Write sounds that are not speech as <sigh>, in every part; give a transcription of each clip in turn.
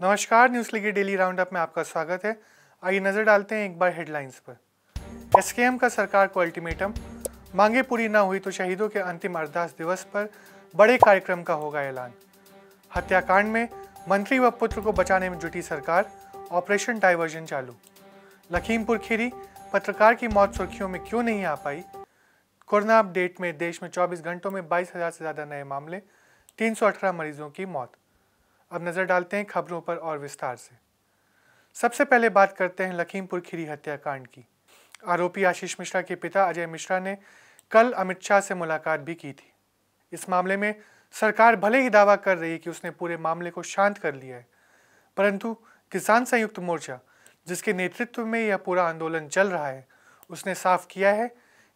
नमस्कार न्यूज लिखे daily roundup में आपका स्वागत है आइए नजर डालते हैं एक बार हेडलाइंस पर एसकेएम का सरकार को अल्टीमेटम मांगे पूरी ना हुई तो शहीदों के अंतिम अरदास दिवस पर बड़े कार्यक्रम का होगा ऐलान हत्याकांड में मंत्री व पुत्र को बचाने में जुटी सरकार ऑपरेशन डाइवर्जन चालू लखीमपुर खीरी पत्रकार की मौत सुर्खियों में क्यों नहीं आ पाई कोरोना अपडेट में देश में 24 घंटों में 22,000 से ज़्यादा नए मामले 318 मरीजों की मौत अब नज़र डालते हैं खबरों पर और विस्तार से सबसे पहले बात करते हैं लखीमपुर खीरी हत्याकांड की आरोपी आशीष मिश्रा के पिता अजय मिश्रा ने कल अमित शाह से मुलाकात भी की थी इस मामले में सरकार भले ही दावा कर रही है कि उसने पूरे मामले को शांत कर लिया है परंतु किसान संयुक्त मोर्चा जिसके नेतृत्व में यह पूरा आंदोलन चल रहा है उसने साफ किया है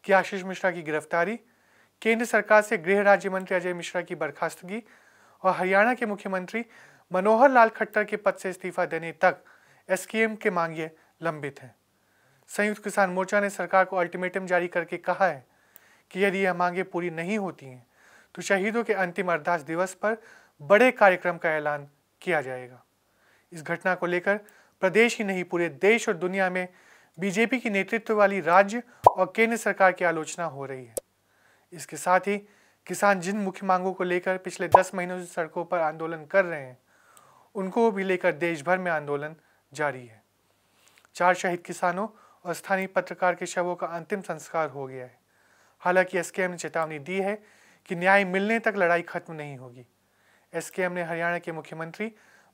कि आशीष मिश्रा की गिरफ्तारी केंद्र सरकार से गृह राज्य मंत्री अजय मिश्रा की बर्खास्तगी और हरियाणा के मुख्यमंत्री मनोहर लाल खट्टर के पद से इस्तीफा देने तक एसकेएम के मांगे लंबित हैं संयुक्त किसान मोर्चा ने सरकार को अल्टीमेटम जारी करके कहा है कि यदि यह मांगे पूरी नहीं होती हैं तो शहीदों के अंतिम अरदास दिवस पर बड़े कार्यक्रम का ऐलान किया जाएगा इस घटना को लेकर प्रदेश ही नहीं पूरे देश और दुनिया में बीजेपी की नेतृत्व वाली राज्य और केंद्र सरकार की आलोचना हो रही है इसके साथ ही किसान जिन मुख्य मांगों को लेकर पिछले दस महीनों से सड़कों पर आंदोलन कर रहे हैं उनको भी लेकर देश भर में आंदोलन जारी है चार शहीद किसानों और स्थानीय पत्रकार के शवों का अंतिम संस्कार हो गया है हालांकि एसकेएम ने चेतावनी दी है कि न्याय मिलने तक लड़ाई खत्म नहीं होगी एसकेएम ने हरियाणा के मुख्यमंत्री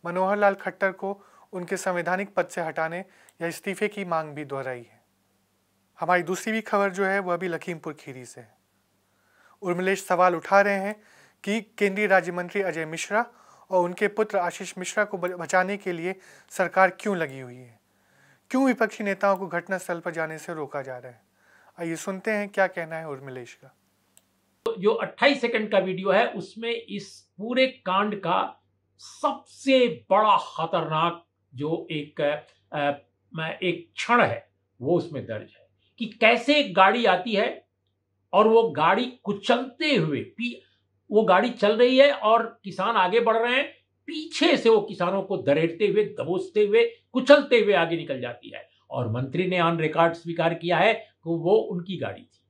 मनोहर लाल खट्टर को उनके संवैधानिक पद से हटाने या इस्तीफे की मांग भी दोहराई है हमारी दूसरी भी खबर जो है वह भी लखीमपुर खीरी से है उर्मिलेश सवाल उठा रहे हैं कि केंद्रीय राज्य मंत्री अजय मिश्रा और उनके पुत्र आशीष मिश्रा को बचाने के लिए सरकार क्यों लगी हुई है क्यों विपक्षी नेताओं को घटनास्थल पर जाने से रोका जा रहा है आइए सुनते हैं क्या कहना है उर्मिलेश का जो 28 सेकंड का वीडियो है उसमें इस पूरे कांड का सबसे बड़ा खतरनाक जो एक एक क्षण है वो उसमें दर्ज है कि कैसे गाड़ी आती है और वो गाड़ी कुचलते हुए पी वो गाड़ी चल रही है और किसान आगे बढ़ रहे हैं पीछे से वो किसानों को दरेड़ते हुए दबोचते हुए कुचलते हुए आगे निकल जाती है और मंत्री ने ऑन रिकॉर्ड स्वीकार किया है कि वो उनकी गाड़ी थी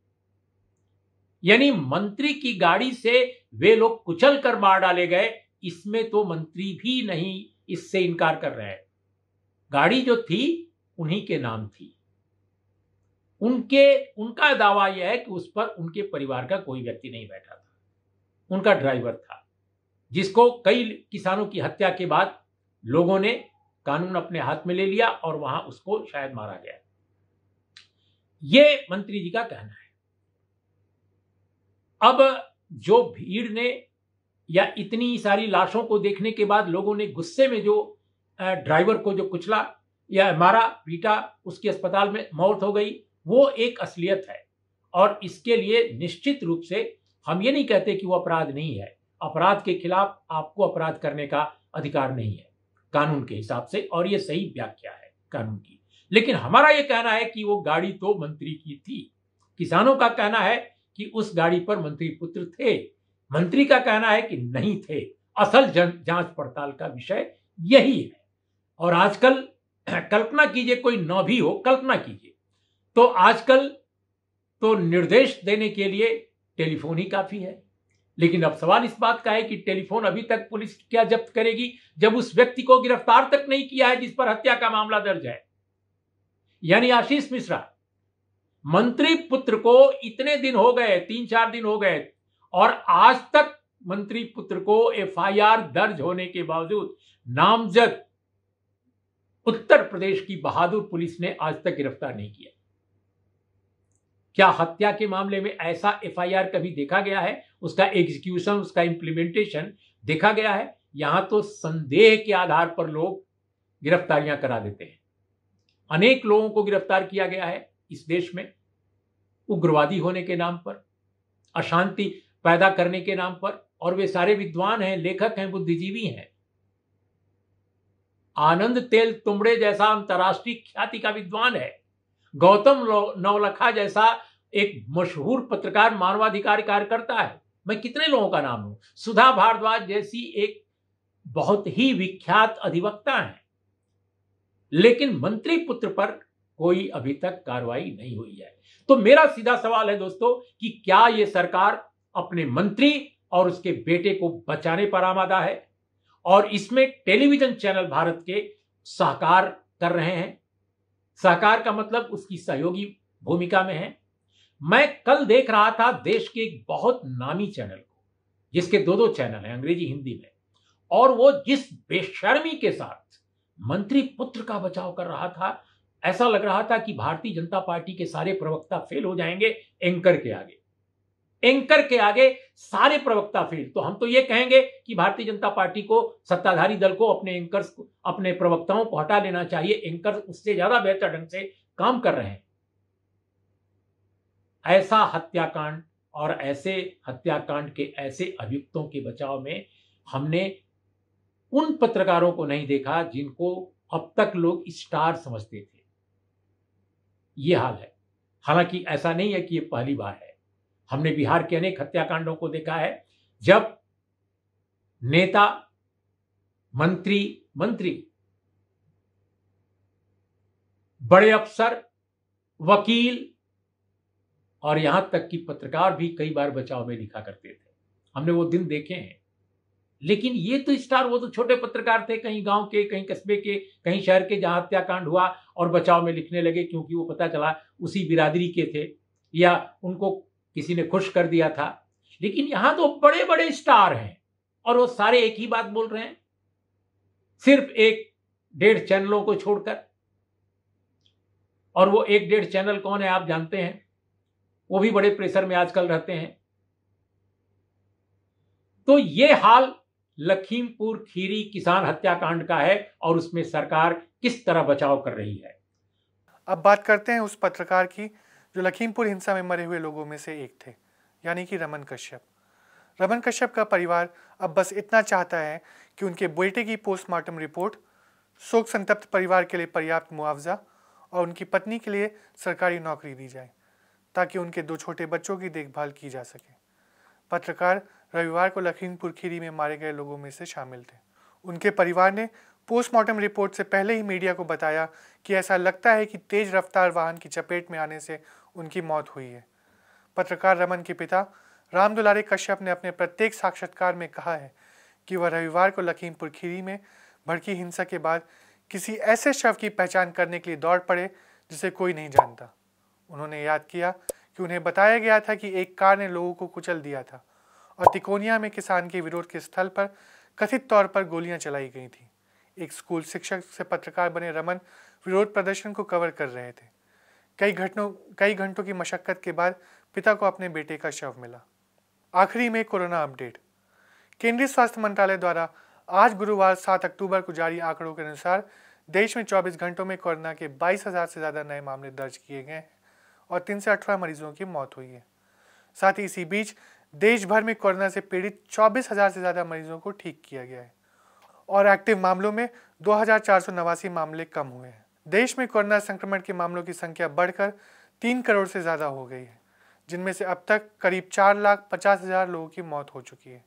यानी मंत्री की गाड़ी से वे लोग कुचल कर मार डाले गए इसमें तो मंत्री भी नहीं इससे इनकार कर रहे हैं गाड़ी जो थी उन्हीं के नाम थी उनके उनका दावा यह है कि उस पर उनके परिवार का कोई व्यक्ति नहीं बैठा था उनका ड्राइवर था जिसको कई किसानों की हत्या के बाद लोगों ने कानून अपने हाथ में ले लिया और वहां उसको शायद मारा गया ये मंत्री जी का कहना है अब जो भीड़ ने या इतनी सारी लाशों को देखने के बाद लोगों ने गुस्से में जो ड्राइवर को जो कुचला या मारा पीटा उसके अस्पताल में मौत हो गई वो एक असलियत है और इसके लिए निश्चित रूप से हम ये नहीं कहते कि वो अपराध नहीं है अपराध के खिलाफ आपको अपराध करने का अधिकार नहीं है कानून के हिसाब से और ये सही व्याख्या है कानून की लेकिन हमारा ये कहना है कि वो गाड़ी तो मंत्री की थी किसानों का कहना है कि उस गाड़ी पर मंत्री पुत्र थे मंत्री का कहना है कि नहीं थे असल जांच पड़ताल का विषय यही है और आजकल <clears throat> कल्पना कीजिए कोई न भी हो कल्पना कीजिए तो आजकल तो निर्देश देने के लिए टेलीफोन ही काफी है लेकिन अब सवाल इस बात का है कि टेलीफोन अभी तक पुलिस क्या जब्त करेगी जब उस व्यक्ति को गिरफ्तार तक नहीं किया है जिस पर हत्या का मामला दर्ज है यानी आशीष मिश्रा मंत्री पुत्र को इतने दिन हो गए तीन चार दिन हो गए और आज तक मंत्री पुत्र को एफआईआर दर्ज होने के बावजूद नामजद उत्तर प्रदेश की बहादुर पुलिस ने आज तक गिरफ्तार नहीं किया क्या हत्या के मामले में ऐसा एफआईआर कभी देखा गया है उसका एग्जीक्यूशन उसका इम्प्लीमेंटेशन देखा गया है यहां तो संदेह के आधार पर लोग गिरफ्तारियां करा देते हैं अनेक लोगों को गिरफ्तार किया गया है इस देश में उग्रवादी होने के नाम पर अशांति पैदा करने के नाम पर और वे सारे विद्वान हैं लेखक हैं बुद्धिजीवी हैं आनंद तेल तुमड़े जैसा अंतर्राष्ट्रीय ख्याति का विद्वान है गौतम नवलखा जैसा एक मशहूर पत्रकार मानवाधिकार कार्यकर्ता है मैं कितने लोगों का नाम लूं सुधा भारद्वाज जैसी एक बहुत ही विख्यात अधिवक्ता है लेकिन मंत्री पुत्र पर कोई अभी तक कार्रवाई नहीं हुई है तो मेरा सीधा सवाल है दोस्तों कि क्या यह सरकार अपने मंत्री और उसके बेटे को बचाने पर आमादा है और इसमें टेलीविजन चैनल भारत के सहकार कर रहे हैं सहकार का मतलब उसकी सहयोगी भूमिका में है मैं कल देख रहा था देश के एक बहुत नामी चैनल को जिसके दो दो चैनल हैं अंग्रेजी हिंदी में और वो जिस बेशर्मी के साथ मंत्री पुत्र का बचाव कर रहा था ऐसा लग रहा था कि भारतीय जनता पार्टी के सारे प्रवक्ता फेल हो जाएंगे एंकर के आगे एंकर के आगे सारे प्रवक्ता फेल तो हम तो ये कहेंगे कि भारतीय जनता पार्टी को सत्ताधारी दल को अपने एंकर अपने प्रवक्ताओं को हटा लेना चाहिए एंकर उससे ज्यादा बेहतर ढंग से काम कर रहे हैं ऐसा हत्याकांड और ऐसे हत्याकांड के ऐसे अभियुक्तों के बचाव में हमने उन पत्रकारों को नहीं देखा जिनको अब तक लोग स्टार समझते थे ये हाल है हालांकि ऐसा नहीं है कि ये पहली बार है हमने बिहार के अनेक हत्याकांडों को देखा है जब नेता मंत्री मंत्री बड़े अफसर वकील और यहां तक कि पत्रकार भी कई बार बचाव में लिखा करते थे हमने वो दिन देखे हैं लेकिन ये तो स्टार वो तो छोटे पत्रकार थे कहीं गांव के कहीं कस्बे के कहीं शहर के जहां हत्याकांड हुआ और बचाव में लिखने लगे क्योंकि वो पता चला उसी बिरादरी के थे या उनको किसी ने खुश कर दिया था लेकिन यहां तो बड़े बड़े स्टार हैं और वो सारे एक ही बात बोल रहे हैं सिर्फ एक डेढ़ चैनलों को छोड़कर और वो एक डेढ़ चैनल कौन है आप जानते हैं वो भी बड़े प्रेशर में आजकल रहते हैं तो ये हाल लखीमपुर खीरी किसान हत्याकांड का है और उसमें सरकार किस तरह बचाव कर रही है अब बात करते हैं उस पत्रकार की जो लखीमपुर हिंसा में मरे हुए लोगों में से एक थे यानी कि रमन कश्यप रमन कश्यप का परिवार अब बस इतना चाहता है कि उनके बेटे की पोस्टमार्टम रिपोर्ट शोक संतप्त परिवार के लिए पर्याप्त मुआवजा और उनकी पत्नी के लिए सरकारी नौकरी दी जाए ताकि उनके दो छोटे बच्चों की देखभाल की जा सके पत्रकार रविवार को लखीमपुर खीरी में मारे गए लोगों में से शामिल थे उनके परिवार ने पोस्टमार्टम रिपोर्ट से पहले ही मीडिया को बताया कि ऐसा लगता है कि तेज रफ्तार वाहन की चपेट में आने से उनकी मौत हुई है पत्रकार रमन के पिता राम दुलारे कश्यप ने अपने प्रत्येक साक्षात्कार में कहा है कि वह रविवार को लखीमपुर खीरी में भड़की हिंसा के बाद किसी ऐसे शव की पहचान करने के लिए दौड़ पड़े जिसे कोई नहीं जानता उन्होंने याद किया कि उन्हें बताया गया था कि एक कार ने लोगों को कुचल दिया था और तिकोनिया में किसान के विरोध के स्थल पर कथित तौर पर गोलियां चलाई गई थी एक स्कूल शिक्षक से पत्रकार बने रमन विरोध प्रदर्शन को कवर कर रहे थे कई घटनों कई घंटों की मशक्कत के बाद पिता को अपने बेटे का शव मिला आखिरी में कोरोना अपडेट केंद्रीय स्वास्थ्य मंत्रालय द्वारा आज गुरुवार 7 अक्टूबर को जारी आंकड़ों के अनुसार देश में 24 घंटों में कोरोना के 22,000 से ज़्यादा नए मामले दर्ज किए गए हैं और तीन से अठारह मरीजों की मौत हुई है साथ ही इसी बीच देश भर में कोरोना से पीड़ित चौबीस हजार से ज़्यादा मरीजों को ठीक किया गया है और एक्टिव मामलों में दो हजार चार सौ नवासी मामले कम हुए हैं देश में कोरोना संक्रमण के मामलों की संख्या बढ़कर तीन करोड़ से ज़्यादा हो गई है जिनमें से अब तक करीब चार लाख पचास हज़ार लोगों की मौत हो चुकी है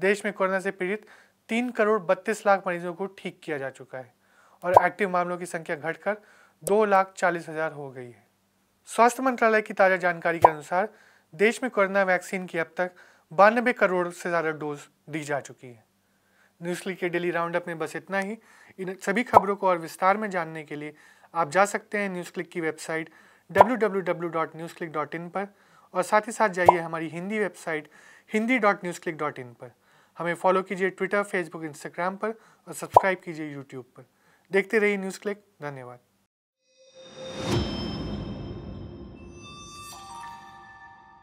देश में कोरोना से पीड़ित तीन करोड़ बत्तीस लाख मरीजों को ठीक किया जा चुका है और एक्टिव मामलों की संख्या घटकर दो लाख चालीस हज़ार हो गई है स्वास्थ्य मंत्रालय की ताज़ा जानकारी के अनुसार देश में कोरोना वैक्सीन की अब तक बानबे करोड़ से ज़्यादा डोज दी जा चुकी है न्यूज़ली के डेली राउंड अप में बस इतना ही इन सभी खबरों को और विस्तार में जानने के लिए आप जा सकते हैं न्यूज़ क्लिक की वेबसाइट डब्ल्यू पर और साथ ही साथ जाइए हमारी Hindi website Hindi dot news click dot in पर हमें फॉलो कीजिए ट्विटर फेसबुक इंस्टाग्राम पर और सब्सक्राइब कीजिए यूट्यूब पर देखते रहिए न्यूज़ क्लिक धन्यवाद